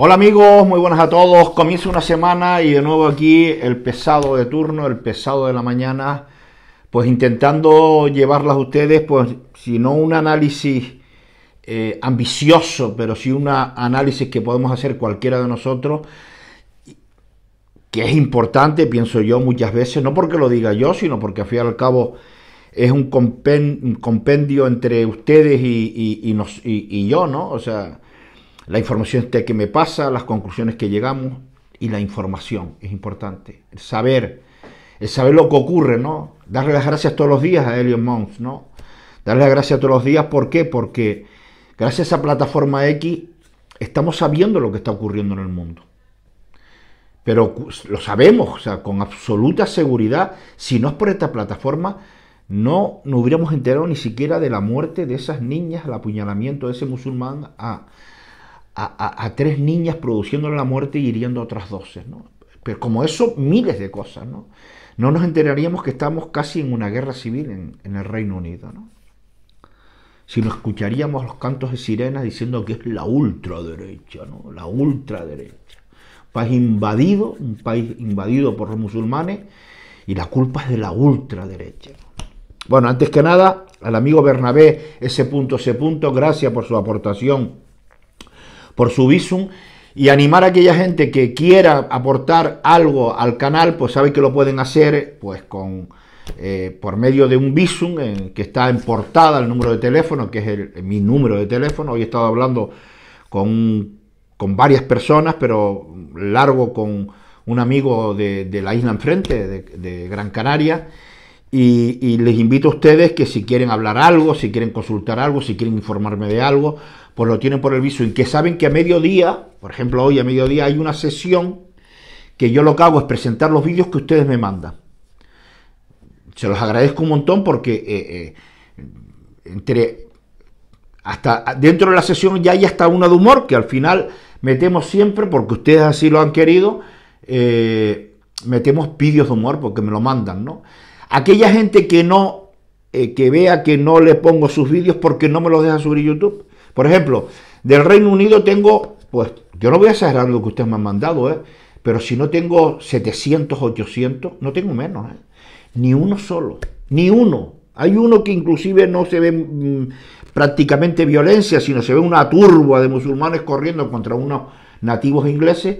Hola amigos, muy buenas a todos. Comienza una semana y de nuevo aquí el pesado de turno, el pesado de la mañana, pues intentando llevarlas a ustedes, pues si no un análisis eh, ambicioso, pero sí un análisis que podemos hacer cualquiera de nosotros, que es importante, pienso yo muchas veces, no porque lo diga yo, sino porque al fin y al cabo es un, compendio entre ustedes y, y yo, ¿no? O sea la información que me pasa, las conclusiones que llegamos y la información es importante. El saber, el saber lo que ocurre, ¿no? Darle las gracias todos los días a Elliot Mons, ¿no? Darle las gracias todos los días, ¿por qué? Porque gracias a Plataforma X estamos sabiendo lo que está ocurriendo en el mundo. Pero lo sabemos, o sea, con absoluta seguridad, si no es por esta plataforma, no nos hubiéramos enterado ni siquiera de la muerte de esas niñas, el apuñalamiento de ese musulmán a a, tres niñas produciéndole la muerte y hiriendo a otras doce, ¿no? Pero como eso, miles de cosas, ¿no? No nos enteraríamos que estamos casi en una guerra civil en, el Reino Unido, ¿no? Si no escucharíamos los cantos de sirenas diciendo que es la ultraderecha, ¿no? La ultraderecha. País invadido, un país invadido por los musulmanes y la culpa es de la ultraderecha. Bueno, antes que nada, al amigo Bernabé, ese punto, ese punto, gracias por su aportación por su visum y animar a aquella gente que quiera aportar algo al canal, pues sabe que lo pueden hacer pues con eh, por medio de un visum que está en portada el número de teléfono, que es el, mi número de teléfono. Hoy he estado hablando con, con varias personas, pero largo con un amigo de, la isla enfrente, de, Gran Canaria. Y, y, les invito a ustedes que si quieren hablar algo, si quieren consultar algo, si quieren informarme de algo, pues lo tienen por el viso y que saben que a mediodía, por ejemplo hoy a mediodía hay una sesión que yo lo que hago es presentar los vídeos que ustedes me mandan. Se los agradezco un montón porque eh, eh, entre hasta dentro de la sesión ya hay hasta una de humor que al final metemos siempre porque ustedes así lo han querido. Eh, metemos vídeos de humor porque me lo mandan, ¿no? Aquella gente que no que vea que no le pongo sus vídeos porque no me los deja subir YouTube. Por ejemplo, del Reino Unido tengo, pues yo no voy a exagerar lo que ustedes me han mandado, ¿eh? pero si no tengo 700, 800, no tengo menos, ¿eh? ni uno solo, ni uno. Hay uno que inclusive no se ve mm, prácticamente violencia, sino se ve una turba de musulmanes corriendo contra unos nativos ingleses,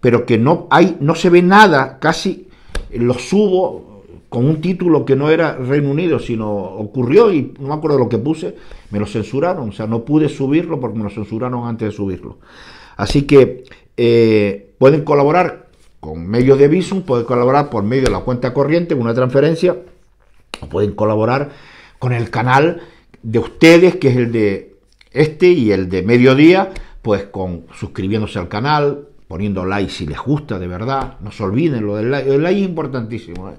pero que no, hay, no se ve nada, casi los subo, con un título que no era Reino Unido, sino ocurrió y no me acuerdo lo que puse, me lo censuraron, o sea, no pude subirlo porque me lo censuraron antes de subirlo. Así que eh, pueden colaborar con medio de Visum, pueden colaborar por medio de la cuenta corriente, una transferencia, o pueden colaborar con el canal de ustedes, que es el de este y el de mediodía, pues con suscribiéndose al canal, poniendo like si les gusta de verdad, no se olviden lo del like, el like es importantísimo. ¿eh?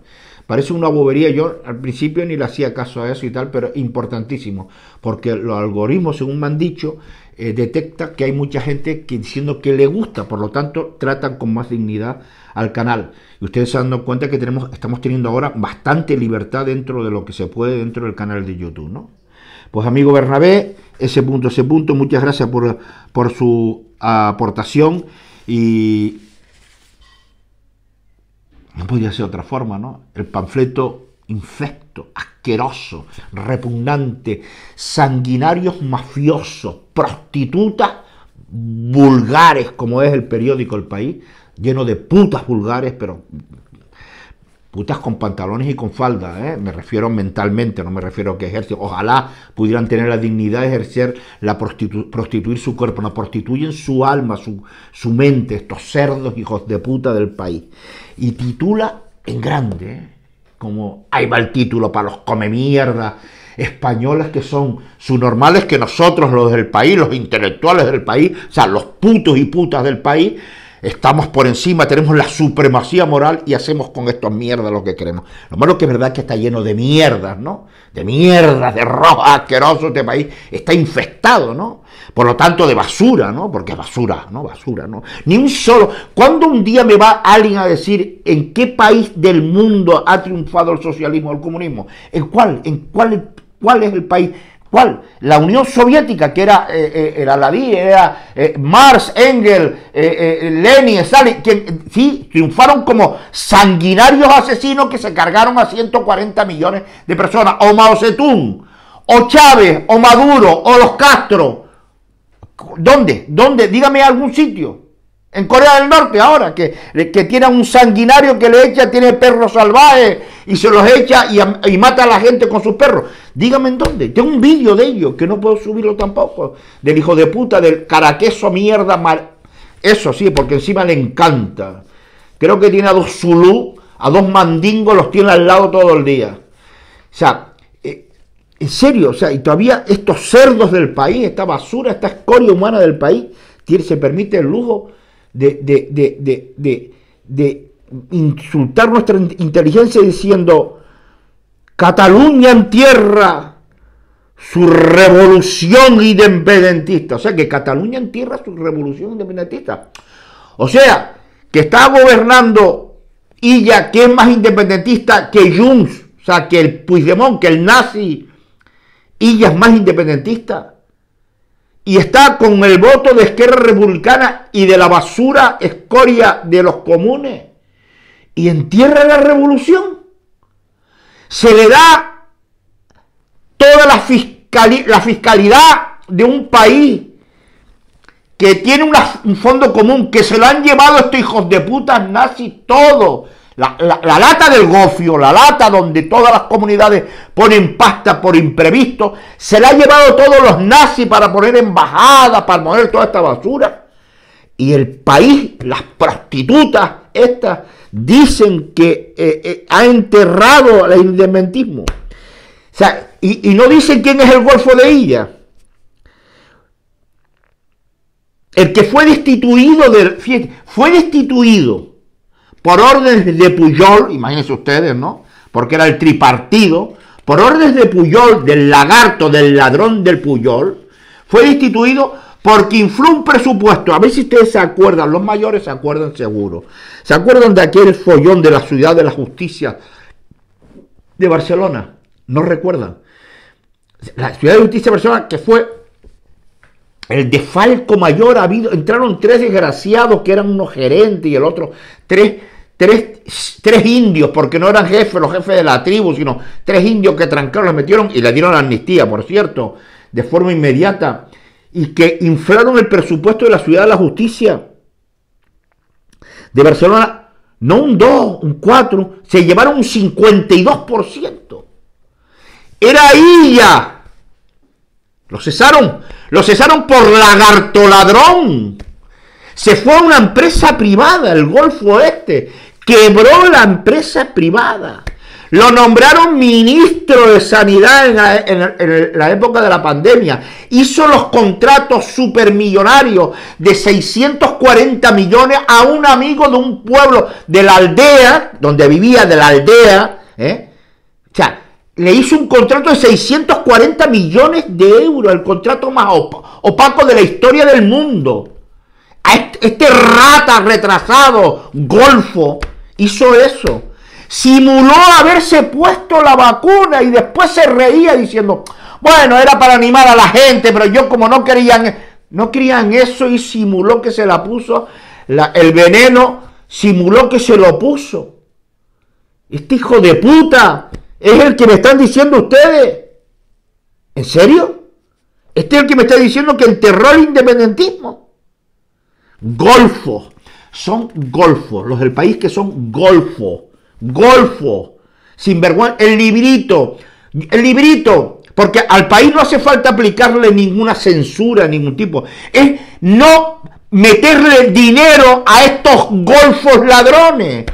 Parece una bobería, yo al principio ni le hacía caso a eso y tal, pero importantísimo, porque los algoritmos, según me han dicho, eh, detecta que hay mucha gente que diciendo que le gusta, por lo tanto tratan con más dignidad al canal. Y ustedes se dan cuenta que tenemos, estamos teniendo ahora bastante libertad dentro de lo que se puede dentro del canal de YouTube, ¿no? Pues amigo Bernabé, ese punto, ese punto, muchas gracias por, por su aportación y no podía ser otra forma, ¿no? El panfleto infecto, asqueroso, repugnante, sanguinarios mafiosos, prostitutas vulgares, como es el periódico El País, lleno de putas vulgares, pero putas con pantalones y con falda, ¿eh? me refiero mentalmente, no me refiero a que ejercen. Ojalá pudieran tener la dignidad de ejercer la prostituir su cuerpo, no prostituyen su alma, su, mente, estos cerdos hijos de puta del país. Y titula en grande, ¿eh? como ahí va el título para los come mierda españolas que son normales que nosotros los del país, los intelectuales del país, o sea, los putos y putas del país, estamos por encima, tenemos la supremacía moral y hacemos con esto mierda lo que queremos. Lo malo que es verdad que está lleno de mierdas, ¿no? De mierdas, de rojo asqueroso este país. Está infectado, ¿no? Por lo tanto, de basura, ¿no? Porque es basura, ¿no? Basura, ¿no? Ni un solo. ¿Cuándo un día me va alguien a decir en qué país del mundo ha triunfado el socialismo o el comunismo? ¿En cuál? ¿En cuál, cuál es el país? ¿Cuál? La Unión Soviética, que era, eh, eh, la era era eh, Marx, Engel, Lenin, Stalin, que sí, triunfaron como sanguinarios asesinos que se cargaron a 140 millones de personas. O Mao Zedong, o Chávez, o Maduro, o los Castro. ¿Dónde? ¿Dónde? Dígame algún sitio. En Corea del Norte ahora, que, que tiene a un sanguinario que le echa, tiene perros salvajes y se los echa y, mata a la gente con sus perros. Dígame en dónde. Tengo un vídeo de ellos que no puedo subirlo tampoco. Del hijo de puta, del caraqueso mierda. Eso sí, porque encima le encanta. Creo que tiene a dos Zulú, a dos mandingos, los tiene al lado todo el día. O sea, eh, en serio, o sea, y todavía estos cerdos del país, esta basura, esta escoria humana del país, se permite el lujo de, insultar nuestra inteligencia diciendo, Cataluña en tierra, su revolución independentista. O sea, que Cataluña en tierra, su revolución independentista. O sea, que está gobernando Illa, que es más independentista que Junts. O sea, que el Puigdemont, que el nazi, Illa es más independentista y está con el voto de Esquerra Republicana y de la basura escoria de los comunes y entierra la revolución. Se le da toda la, fiscalidad de un país que tiene un fondo común, que se lo han llevado estos hijos de putas nazis todo la, lata del gofio, la lata donde todas las comunidades ponen pasta por imprevisto, se la han llevado todos los nazis para poner embajadas, para poner toda esta basura. Y el país, las prostitutas estas, dicen que eh, eh, ha enterrado el independentismo. O sea, y, no dicen quién es el Golfo de ella. El que fue destituido del. fue destituido por órdenes de Puyol, imagínense ustedes, ¿no? Porque era el tripartido, por órdenes de Puyol, del lagarto, del ladrón del Puyol, fue destituido porque infló un presupuesto. A ver si ustedes se acuerdan, los mayores se acuerdan seguro. ¿Se acuerdan de aquel follón de la ciudad de la justicia de Barcelona? No recuerdan. La ciudad de justicia de Barcelona que fue el desfalco mayor ha habido, entraron tres desgraciados que eran unos gerentes y el otro, tres, tres, tres indios, porque no eran jefes, los jefes de la tribu, sino tres indios que trancaron, los metieron y le dieron la amnistía, por cierto, de forma inmediata, y que inflaron el presupuesto de la ciudad de la justicia de Barcelona, no un 2, un 4, se llevaron un 52%. Era ella lo cesaron. Lo cesaron por lagarto ladrón. Se fue a una empresa privada, el Golfo Oeste. Quebró la empresa privada. Lo nombraron ministro de Sanidad en la, época de la pandemia. Hizo los contratos supermillonarios de 640 millones a un amigo de un pueblo, de la aldea, donde vivía, de la aldea. ¿eh? O le hizo un contrato de 640 millones de euros, el contrato más opaco de la historia del mundo. este rata retrasado, golfo, hizo eso. Simuló haberse puesto la vacuna y después se reía diciendo, bueno, era para animar a la gente, pero yo como no querían, no querían eso y simuló que se la puso, el veneno simuló que se lo puso. Este hijo de puta ¿Es el que me están diciendo ustedes? ¿En serio? ¿Este es el que me está diciendo que el terror independentismo? Golfos. Son golfos. Los del país que son golfos. Golfos. Sin vergüenza. El librito. El librito. Porque al país no hace falta aplicarle ninguna censura, ningún tipo. Es no meterle dinero a estos golfos ladrones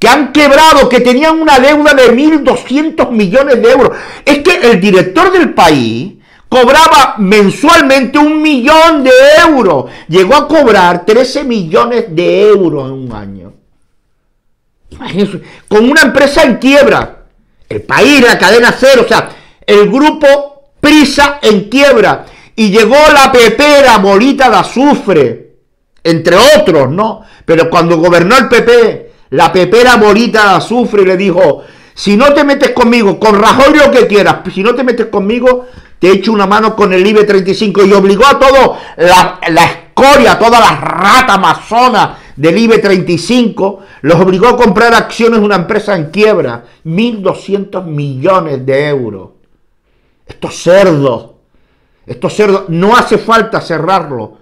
que han quebrado, que tenían una deuda de 1.200 millones de euros. Es que el director del país cobraba mensualmente un millón de euros. Llegó a cobrar 13 millones de euros en un año. Imagínense, con una empresa en quiebra. El país, la cadena cero, o sea, el grupo Prisa en quiebra. Y llegó la pepera bolita de Azufre, entre otros, ¿no? Pero cuando gobernó el PP, la pepera morita sufre azufre y le dijo, si no te metes conmigo, con Rajoy lo que quieras, si no te metes conmigo, te echo una mano con el IBE 35 y obligó a todo la, escoria, a todas las rata amazonas del IBE 35, los obligó a comprar acciones de una empresa en quiebra, 1.200 millones de euros. Estos cerdos, estos cerdos, no hace falta cerrarlo.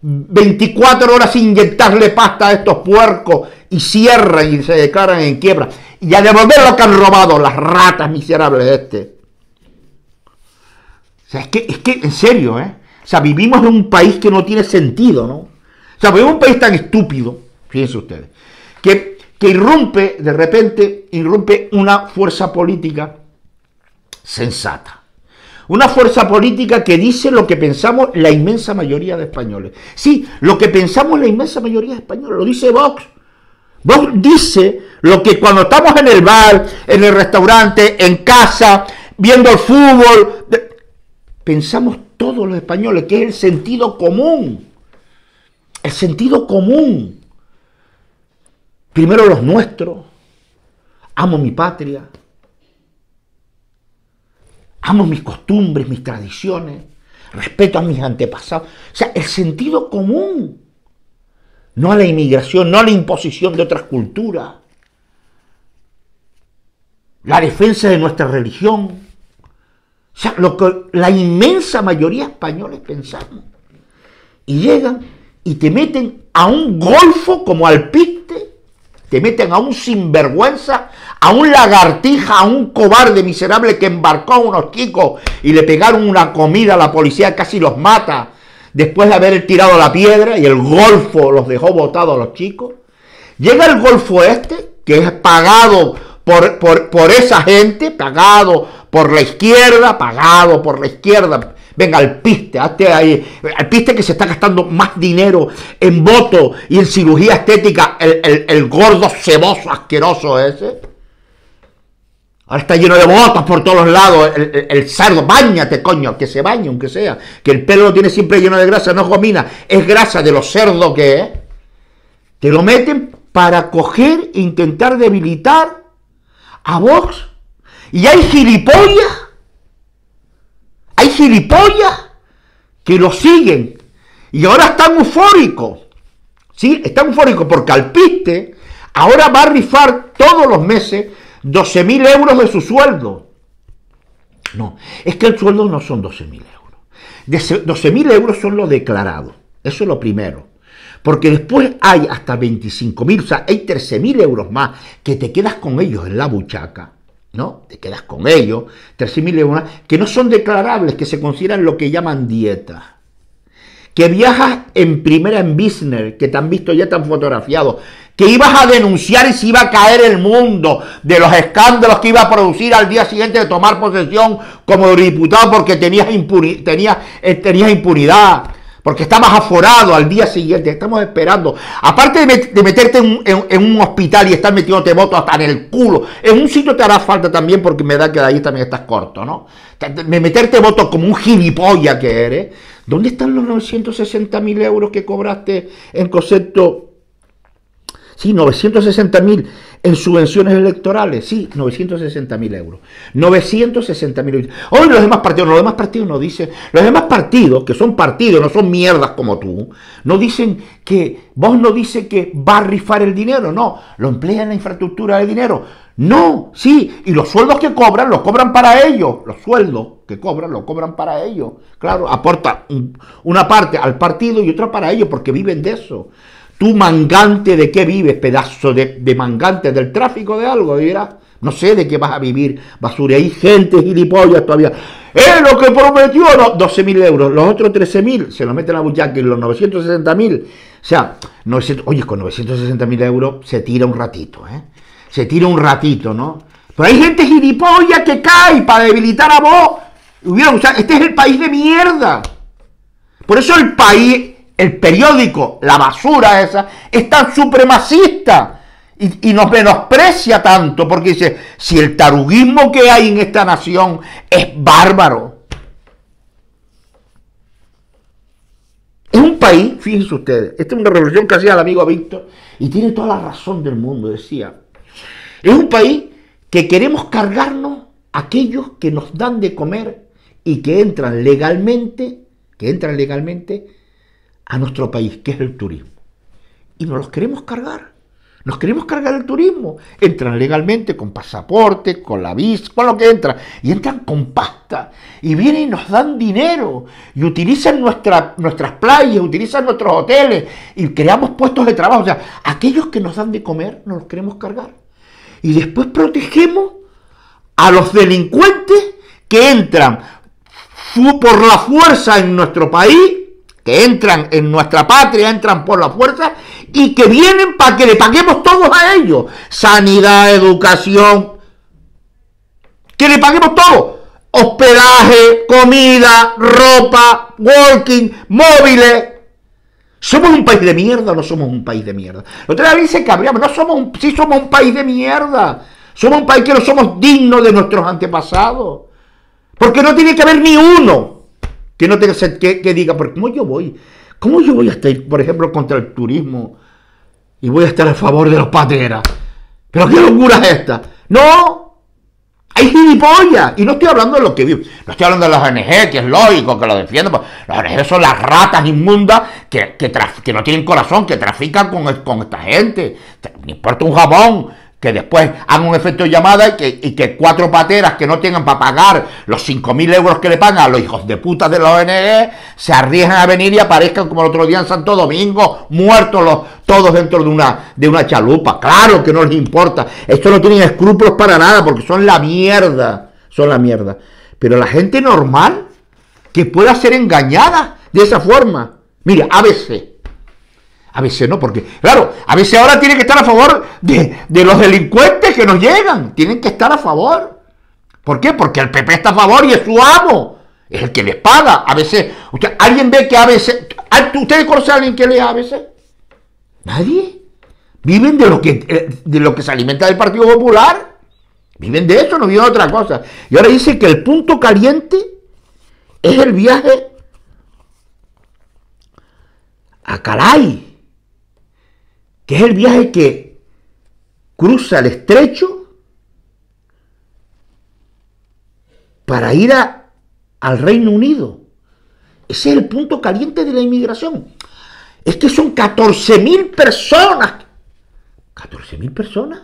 24 horas inyectarle pasta a estos puercos y cierran y se declaran en quiebra. Y a devolver lo que han robado, las ratas miserables este. O sea, es que, es que, en serio, ¿eh? O sea, vivimos en un país que no tiene sentido, ¿no? O sea, vivimos en un país tan estúpido, fíjense ustedes, que, que irrumpe, de repente, irrumpe una fuerza política sensata. Una fuerza política que dice lo que pensamos la inmensa mayoría de españoles. Sí, lo que pensamos la inmensa mayoría de españoles, lo dice Vox, Vos dice lo que cuando estamos en el bar, en el restaurante, en casa, viendo el fútbol, pensamos todos los españoles, que es el sentido común. El sentido común. Primero los nuestros. Amo mi patria. Amo mis costumbres, mis tradiciones. Respeto a mis antepasados. O sea, el sentido común no a la inmigración, no a la imposición de otras culturas. La defensa de nuestra religión. O sea, lo que la inmensa mayoría españoles pensamos. Y llegan y te meten a un golfo como al piste, te meten a un sinvergüenza, a un lagartija, a un cobarde miserable que embarcó a unos chicos y le pegaron una comida a la policía, casi los mata después de haber tirado la piedra y el golfo los dejó botados a los chicos, llega el golfo este, que es pagado por, por, esa gente, pagado por la izquierda, pagado por la izquierda, Venga, al piste, hazte ahí. Al piste que se está gastando más dinero en voto y en cirugía estética, el, el gordo ceboso asqueroso ese. Ahora está lleno de botas por todos lados. El, cerdo, bañate, coño, que se bañe, aunque sea. Que el pelo lo tiene siempre lleno de grasa, no es gomina, es grasa de los cerdos que es. Te lo meten para coger, e intentar debilitar a Vox. Y hay gilipollas, hay gilipollas que lo siguen. Y ahora están eufóricos. Sí, están eufóricos porque Alpiste ahora va a rifar todos los meses 12.000 euros de su sueldo. No, es que el sueldo no son 12.000 euros. 12.000 euros son lo declarado. Eso es lo primero. Porque después hay hasta 25.000, o sea, hay 13.000 euros más que te quedas con ellos en la buchaca. ¿no? Te quedas con ellos, 13.000 euros, que no son declarables, que se consideran lo que llaman dietas que viajas en primera en business, que te han visto ya, tan fotografiado, que ibas a denunciar y se iba a caer el mundo de los escándalos que iba a producir al día siguiente de tomar posesión como diputado porque tenías, eh, tenías impunidad porque estabas aforado al día siguiente, estamos esperando. Aparte de, meterte en, un hospital y estar metiéndote voto hasta en el culo, en un sitio te hará falta también porque me da que de ahí también estás corto, ¿no? Me meterte voto como un gilipollas que eres. ¿Dónde están los 960 mil euros que cobraste en concepto? Sí, 960 mil en subvenciones electorales, sí, 960.000 euros. 960.000 euros. Hoy los demás partidos, los demás partidos no dicen, los demás partidos, que son partidos, no son mierdas como tú, no dicen que, vos no dice que va a rifar el dinero, no, lo emplea en la infraestructura de dinero. No, sí, y los sueldos que cobran, los cobran para ellos, los sueldos que cobran, los cobran para ellos. Claro, aporta una parte al partido y otra para ellos, porque viven de eso. Tú mangante de qué vives, pedazo de, mangante del tráfico de algo, dirás. No sé de qué vas a vivir, basura. Hay gente gilipollas todavía. Es lo que prometió! No, 12.000 euros. Los otros 13.000 se los meten a en los 960.000. O sea, oye, con 960.000 euros se tira un ratito, ¿eh? Se tira un ratito, ¿no? Pero hay gente gilipollas que cae para debilitar a vos. este es el país de mierda. Por eso el país el periódico, la basura esa, es tan supremacista y, nos menosprecia tanto porque dice, si el taruguismo que hay en esta nación es bárbaro. Es un país, fíjense ustedes, esta es una revolución que hacía el amigo Víctor y tiene toda la razón del mundo, decía. Es un país que queremos cargarnos aquellos que nos dan de comer y que entran legalmente, que entran legalmente a nuestro país, que es el turismo. Y nos los queremos cargar. Nos queremos cargar el turismo. Entran legalmente con pasaporte, con la visa, con lo que entra. Y entran con pasta. Y vienen y nos dan dinero. Y utilizan nuestras playas, utilizan nuestros hoteles. Y creamos puestos de trabajo. O sea, aquellos que nos dan de comer, nos los queremos cargar. Y después protegemos a los delincuentes que entran por la fuerza en nuestro país que entran en nuestra patria, entran por la fuerza y que vienen para que le paguemos todos a ellos. Sanidad, educación, que le paguemos todo. Hospedaje, comida, ropa, walking, móviles. Somos un país de mierda, no somos un país de mierda. La otra vez que no somos sí somos un país de mierda. Somos un país que no somos dignos de nuestros antepasados. Porque no tiene que haber ni uno que no tenga que, que diga, pero ¿cómo yo voy? ¿Cómo yo voy a estar, por ejemplo, contra el turismo y voy a estar a favor de los pateras? ¿Pero qué locura es esta? ¡No! ¡Hay gilipollas! Y no estoy hablando de los que viven, no estoy hablando de las ONG, que es lógico que lo defiendan. Pues, los ONG son las ratas inmundas que, que, no tienen corazón, que trafican con, con esta gente. Ni importa un jabón que después hagan un efecto llamada y que, que, cuatro pateras que no tengan para pagar los 5.000 euros que le pagan a los hijos de puta de la ONG se arriesgan a venir y aparezcan como el otro día en Santo Domingo, muertos los, todos dentro de una, de una chalupa. Claro que no les importa. Esto no tienen escrúpulos para nada porque son la mierda. Son la mierda. Pero la gente normal que pueda ser engañada de esa forma. a ABC. A veces no, porque, claro, a veces ahora tienen que estar a favor de, los delincuentes que nos llegan. Tienen que estar a favor. ¿Por qué? Porque el PP está a favor y es su amo. Es el que les paga. A veces, usted, alguien ve que a veces. Ah, ¿Ustedes conocen a alguien que le a veces? Nadie. Viven de lo que, eh, lo que se alimenta del Partido Popular. Viven de eso, no viven de otra cosa. Y ahora dice que el punto caliente es el viaje a Calais que es el viaje que cruza el estrecho para ir al Reino Unido. Ese es el punto caliente de la inmigración. Es que son 14.000 personas. ¿14.000 personas?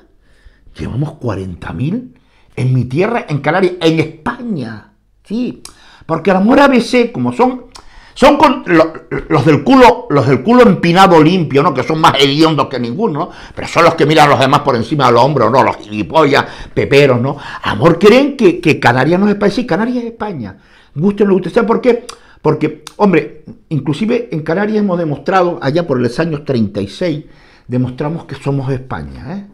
Llevamos 40.000 en mi tierra, en Canarias, en España. Sí, porque a lo mejor a como son son con, los, del culo, los del culo empinado limpio, ¿no? Que son más hediondos que ninguno, Pero son los que miran a los demás por encima de hombro, hombros, ¿no? Los gilipollas, peperos, ¿no? Amor, creen que, que Canarias no es país Sí, Canarias es España. Gusten lo ¿Saben por qué? Porque, hombre, inclusive en Canarias hemos demostrado, allá por los años 36, demostramos que somos España, ¿eh?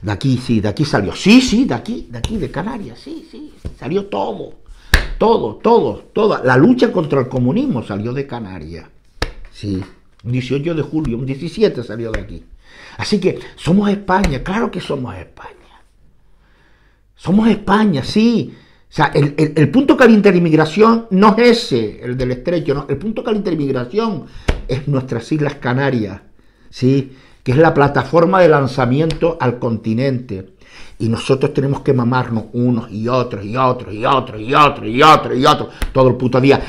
De aquí, sí, de aquí salió. Sí, sí, de aquí, de aquí, de Canarias, sí, sí, salió todo todo, todo, toda. La lucha contra el comunismo salió de Canarias. Sí, un 18 de julio, un 17 salió de aquí. Así que somos España, claro que somos España. Somos España, sí. O sea, el, punto caliente de inmigración no es ese, el del estrecho, no. El punto caliente de inmigración es nuestras Islas Canarias, ¿sí? que es la plataforma de lanzamiento al continente. Y nosotros tenemos que mamarnos unos y otros y otros y otros y otros y otros y otros todo el puto día.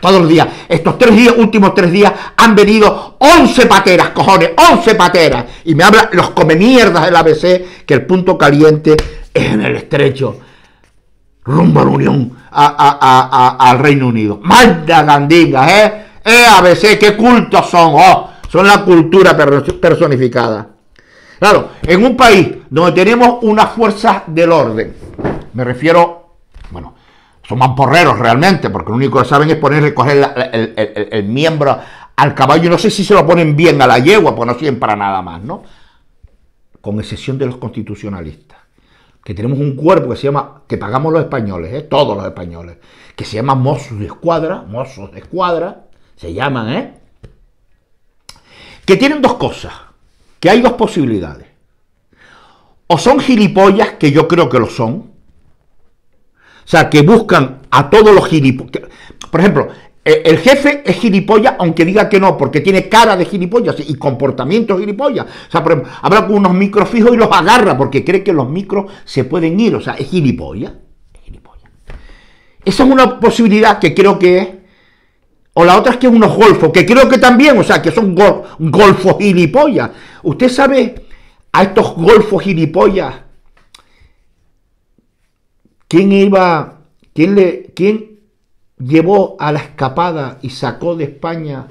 Todos los días, estos tres días, últimos tres días, han venido 11 pateras, cojones, 11 pateras. Y me habla los come mierdas del ABC que el punto caliente es en el estrecho rumbo a la Unión, al Reino Unido. ¡Manda gandingas, eh! ¡Eh, ABC, qué cultos son! ¡Oh! son la cultura personificada. Claro, en un país donde tenemos unas fuerzas del orden, me refiero, bueno, son mamporreros realmente, porque lo único que saben es ponerle, coger el, miembro al caballo, no sé si se lo ponen bien a la yegua, pues no sirven para nada más, ¿no? Con excepción de los constitucionalistas, que tenemos un cuerpo que se llama, que pagamos los españoles, ¿eh? todos los españoles, que se llama mozos de Escuadra, mozos de Escuadra, se llaman, ¿eh? que tienen dos cosas, que hay dos posibilidades. O son gilipollas, que yo creo que lo son, o sea, que buscan a todos los gilipollas. Por ejemplo, e, el jefe es gilipollas, aunque diga que no, porque tiene cara de gilipollas y comportamiento gilipollas. O sea, por habrá con unos micros fijos y los agarra porque cree que los micros se pueden ir. O sea, es Es gilipollas. Esa es una posibilidad que creo que es o la otra es que unos golfos, que creo que también, o sea, que son golfos gilipollas. Usted sabe a estos golfos gilipollas quién iba, quién le, quién llevó a la escapada y sacó de España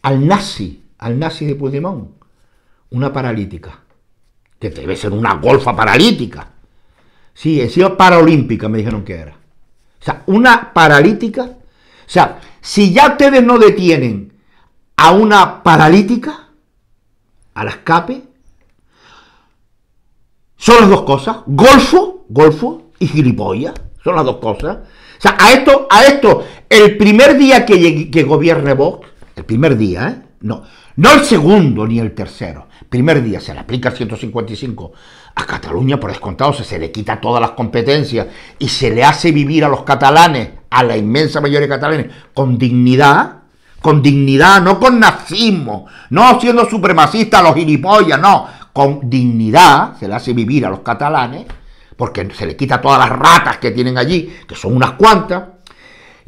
al nazi, al nazi de Puigdemont, una paralítica, que debe ser una golfa paralítica. Sí, encima paralímpica me dijeron que era. O sea, una paralítica o sea, si ya ustedes no detienen a una paralítica, a la escape, son las dos cosas, golfo, golfo y gilipollas, son las dos cosas. O sea, a esto, a esto, el primer día que, llegue, que gobierne Vox, el primer día, ¿eh? No, no el segundo ni el tercero. Primer día se le aplica el 155 a Cataluña por descontado, se le quita todas las competencias y se le hace vivir a los catalanes a la inmensa mayoría catalana con dignidad, con dignidad, no con nazismo, no siendo supremacista los gilipollas, no, con dignidad se le hace vivir a los catalanes, porque se le quita todas las ratas que tienen allí, que son unas cuantas,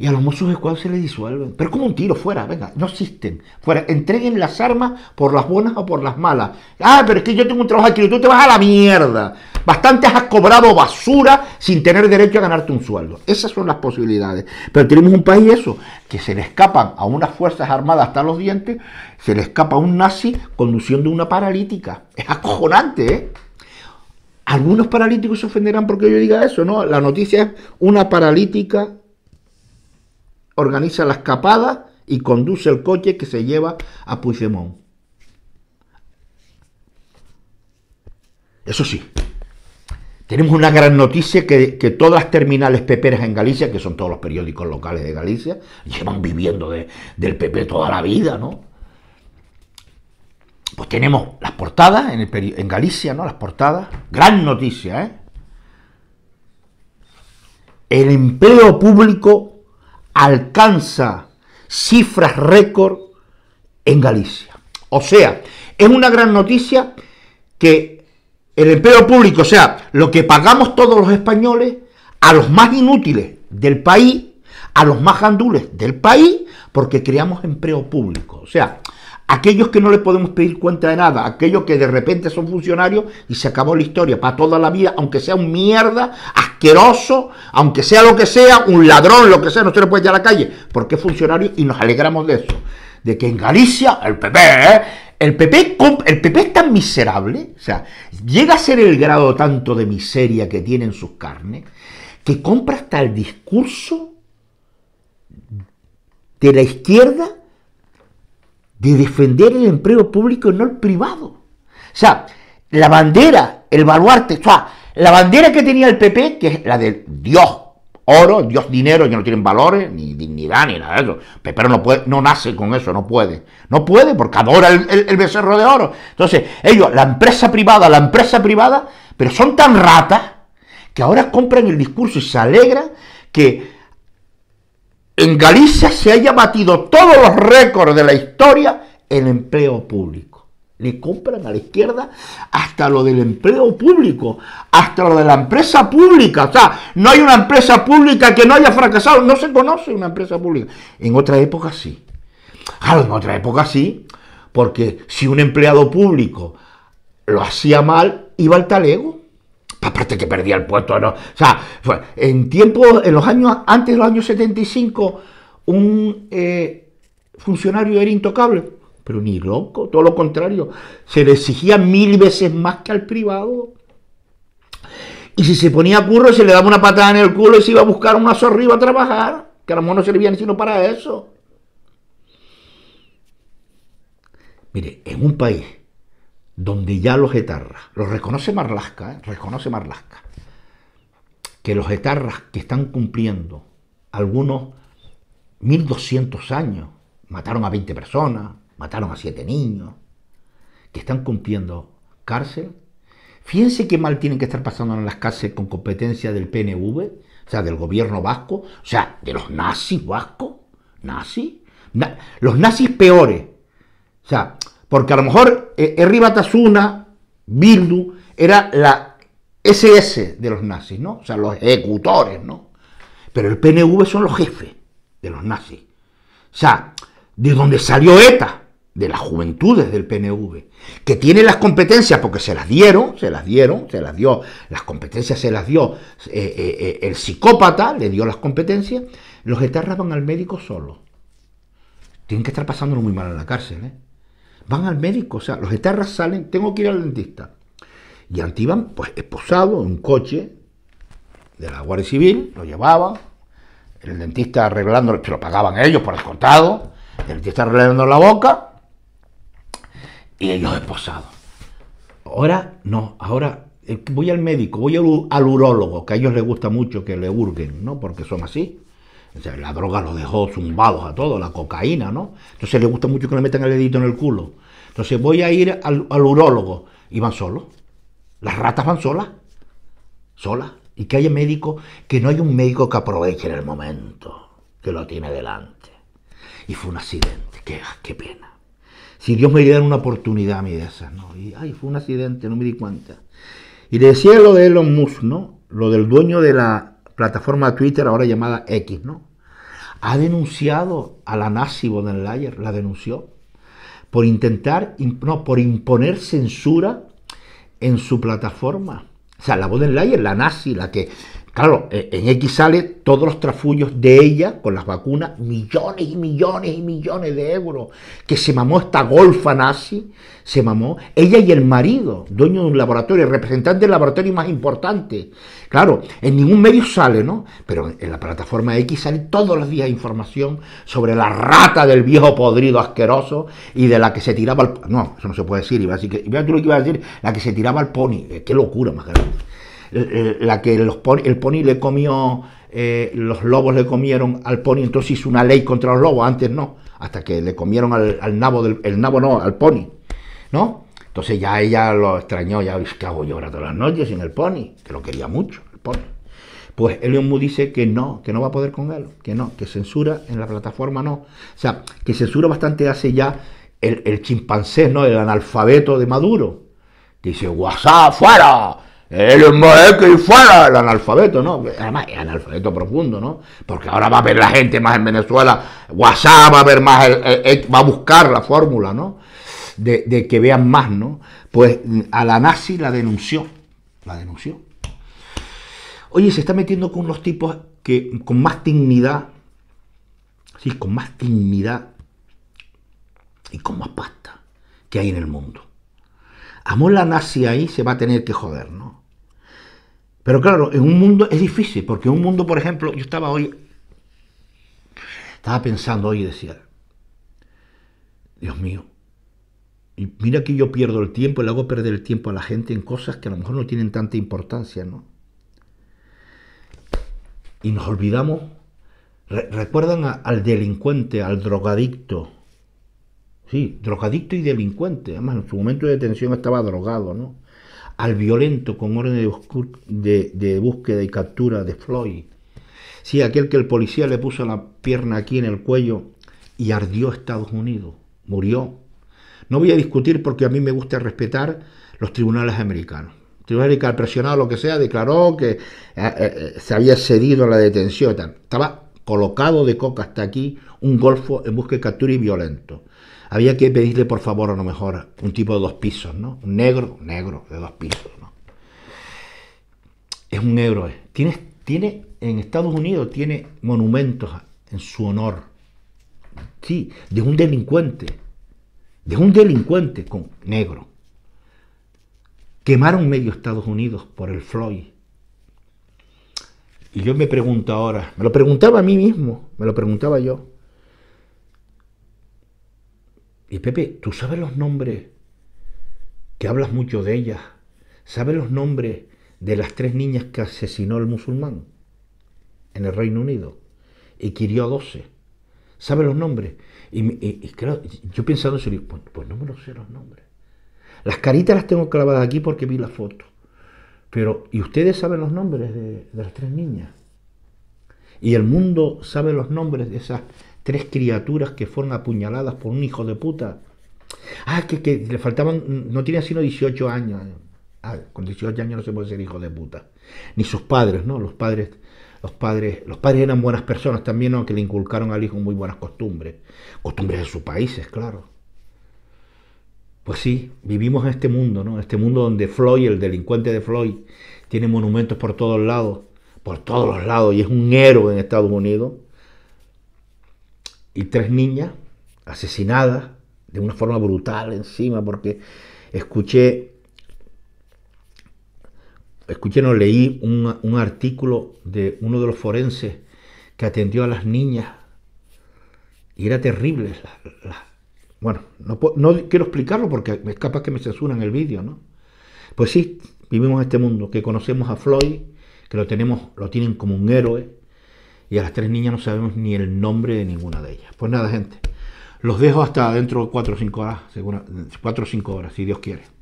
y a los de escuadros se les disuelven. Pero como un tiro, fuera, venga, no existen. Fuera, entreguen las armas por las buenas o por las malas. Ah, pero es que yo tengo un trabajo aquí, tú te vas a la mierda. Bastante has cobrado basura sin tener derecho a ganarte un sueldo. Esas son las posibilidades. Pero tenemos un país eso, que se le escapan a unas fuerzas armadas hasta los dientes, se le escapa a un nazi conduciendo una paralítica. Es acojonante, ¿eh? Algunos paralíticos se ofenderán porque yo diga eso, ¿no? La noticia es una paralítica organiza la escapada y conduce el coche que se lleva a Puigdemont. Eso sí, tenemos una gran noticia que, todas las terminales peperas en Galicia, que son todos los periódicos locales de Galicia, llevan viviendo del PP toda la vida, ¿no? Pues tenemos las portadas en, en Galicia, ¿no? Las portadas. Gran noticia, ¿eh? El empleo público alcanza cifras récord en Galicia. O sea, es una gran noticia que el empleo público, o sea, lo que pagamos todos los españoles, a los más inútiles del país, a los más gandules del país, porque creamos empleo público. O sea, aquellos que no le podemos pedir cuenta de nada, aquellos que de repente son funcionarios y se acabó la historia para toda la vida, aunque sea un mierda, asqueroso, aunque sea lo que sea, un ladrón, lo que sea, no se le puede ir a la calle, porque es funcionario y nos alegramos de eso. De que en Galicia, el PP, ¿eh? el PP, el PP es tan miserable, o sea, llega a ser el grado tanto de miseria que tiene en sus carnes, que compra hasta el discurso de la izquierda de defender el empleo público y no el privado. O sea, la bandera, el baluarte, o sea, la bandera que tenía el PP, que es la de Dios, oro, Dios dinero, que no tienen valores, ni dignidad, ni nada de eso. Pero no, no nace con eso, no puede. No puede porque adora el, becerro de oro. Entonces, ellos, la empresa privada, la empresa privada, pero son tan ratas que ahora compran el discurso y se alegra que en Galicia se haya batido todos los récords de la historia en empleo público. Le compran a la izquierda hasta lo del empleo público, hasta lo de la empresa pública. O sea, no hay una empresa pública que no haya fracasado. No se conoce una empresa pública. En otra época sí. Claro, ah, en otra época sí, porque si un empleado público lo hacía mal, iba al talego aparte que perdía el puesto, ¿no? O sea, en tiempos, en los años, antes de los años 75, un eh, funcionario era intocable, pero ni loco, todo lo contrario, se le exigía mil veces más que al privado. Y si se ponía curro, se le daba una patada en el culo y se iba a buscar un aso arriba a trabajar, que a lo mejor no ni sino para eso. Mire, en un país donde ya los etarras, los reconoce Marlasca, ¿eh? reconoce Marlasca, que los etarras que están cumpliendo algunos 1200 años, mataron a 20 personas, mataron a 7 niños, que están cumpliendo cárcel, fíjense qué mal tienen que estar pasando en las cárceles con competencia del PNV, o sea, del gobierno vasco, o sea, de los nazis vascos, nazis, los nazis peores, o sea, porque a lo mejor eh, Batasuna, Bildu, era la SS de los nazis, ¿no? O sea, los ejecutores, ¿no? Pero el PNV son los jefes de los nazis. O sea, de dónde salió ETA, de las juventudes del PNV, que tiene las competencias, porque se las dieron, se las dieron, se las dio, las competencias se las dio eh, eh, eh, el psicópata, le dio las competencias, los etarras al médico solo. Tienen que estar pasándolo muy mal en la cárcel, ¿eh? van al médico, o sea, los etarras salen, tengo que ir al dentista. Y iban, pues esposado en un coche de la Guardia Civil, lo llevaba, el dentista arreglando, se lo pagaban ellos por descontado, el dentista arreglando la boca y ellos esposados. Ahora no, ahora eh, voy al médico, voy al, urologo, urólogo, que a ellos les gusta mucho que le hurguen, ¿no? Porque son así la droga los dejó zumbados a todos, la cocaína, ¿no? Entonces le gusta mucho que le metan el dedito en el culo. Entonces voy a ir al, al urólogo y van solos. Las ratas van solas, solas. Y que haya médico, que no haya un médico que aproveche en el momento que lo tiene delante. Y fue un accidente, qué, ah, qué pena. Si Dios me diera una oportunidad a mí de esas, ¿no? Y, ay, fue un accidente, no me di cuenta. Y decía lo de Elon Musk, ¿no? Lo del dueño de la plataforma Twitter, ahora llamada X, ¿no? Ha denunciado a la nazi Bodenlayer, la denunció, por intentar, no, por imponer censura en su plataforma. O sea, la Bodenlayer, la nazi, la que Claro, eh, en X sale todos los trafullos de ella con las vacunas, millones y millones y millones de euros que se mamó esta golfa nazi, se mamó ella y el marido, dueño de un laboratorio, representante del laboratorio más importante. Claro, en ningún medio sale, ¿no? Pero en la plataforma X sale todos los días información sobre la rata del viejo podrido asqueroso y de la que se tiraba al... No, eso no se puede decir, iba que... lo que iba a decir, la que se tiraba al pony. Eh, qué locura más grande. Eh, eh, la que los el pony le comió, eh, los lobos le comieron al pony, entonces hizo una ley contra los lobos, antes no, hasta que le comieron al, nabo, del, el nabo no, al pony, ¿no? Entonces ya ella lo extrañó, ya, ¿qué hago yo todas las noches sin el pony? Que lo quería mucho, el pony. Pues Elion Mu dice que no, que no va a poder con él, que no, que censura en la plataforma no. O sea, que censura bastante hace ya el, chimpancés, chimpancé, ¿no? El analfabeto de Maduro. Dice, WhatsApp, fuera, el que fuera el analfabeto, ¿no? Además, el analfabeto profundo, ¿no? Porque ahora va a ver la gente más en Venezuela, WhatsApp va a ver más, va a buscar la fórmula, ¿no? De, que vean más, ¿no? Pues a la nazi la denunció, la denunció. Oye, se está metiendo con unos tipos que con más dignidad, sí, con más dignidad y con más pasta que hay en el mundo. Amor la nazi ahí se va a tener que joder, ¿no? Pero claro, en un mundo es difícil, porque en un mundo, por ejemplo, yo estaba hoy, estaba pensando hoy y decía, Dios mío, y mira que yo pierdo el tiempo, y le hago perder el tiempo a la gente en cosas que a lo mejor no tienen tanta importancia, ¿no? Y nos olvidamos, recuerdan al delincuente, al drogadicto, sí, drogadicto y delincuente, además en su momento de detención estaba drogado, ¿no? al violento con orden de, búsqueda y captura de Floyd. Sí, aquel que el policía le puso la pierna aquí en el cuello y ardió Estados Unidos, murió. No voy a discutir porque a mí me gusta respetar los tribunales americanos. El tribunal americano, presionado lo que sea, declaró que eh, eh, se había cedido a la detención. Estaba colocado de coca hasta aquí un golfo en busca y captura y violento había que pedirle por favor a lo mejor un tipo de dos pisos, ¿no? Un negro, un negro de dos pisos, ¿no? Es un negro, eh. Tiene, tiene, en Estados Unidos tiene monumentos en su honor. Sí, de un delincuente, de un delincuente con negro. Quemaron medio Estados Unidos por el Floyd. Y yo me pregunto ahora, me lo preguntaba a mí mismo, me lo preguntaba yo. Y Pepe, tú sabes los nombres, que hablas mucho de ellas, ¿sabes los nombres de las tres niñas que asesinó el musulmán en el Reino Unido y quirió a 12? ¿Sabes los nombres? Y, yo pensando eso, pues, pues, no me lo sé los nombres. Las caritas las tengo clavadas aquí porque vi la foto. Pero, ¿y ustedes saben los nombres de, de, las tres niñas? ¿Y el mundo sabe los nombres de esas tres criaturas que fueron apuñaladas por un hijo de puta. Ah, que, le faltaban, no tiene sino 18 años. Ah, con 18 años no se puede ser hijo de puta. Ni sus padres, ¿no? Los padres, los padres, los padres eran buenas personas también, ¿no? Que le inculcaron al hijo muy buenas costumbres. Costumbres de sus países, claro. Pues sí, vivimos en este mundo, ¿no? Este mundo donde Floyd, el delincuente de Floyd, tiene monumentos por todos lados, por todos los lados, y es un héroe en Estados Unidos y tres niñas asesinadas de una forma brutal encima, porque escuché, escuché, no leí un, artículo de uno de los forenses que atendió a las niñas y era terrible. bueno, no, no, quiero explicarlo porque es capaz que me censuran el vídeo, ¿no? Pues sí, vivimos en este mundo, que conocemos a Floyd, que lo tenemos, lo tienen como un héroe, y a las tres niñas no sabemos ni el nombre de ninguna de ellas. Pues nada, gente. Los dejo hasta dentro de 4 o cinco horas, cuatro o cinco horas, si Dios quiere.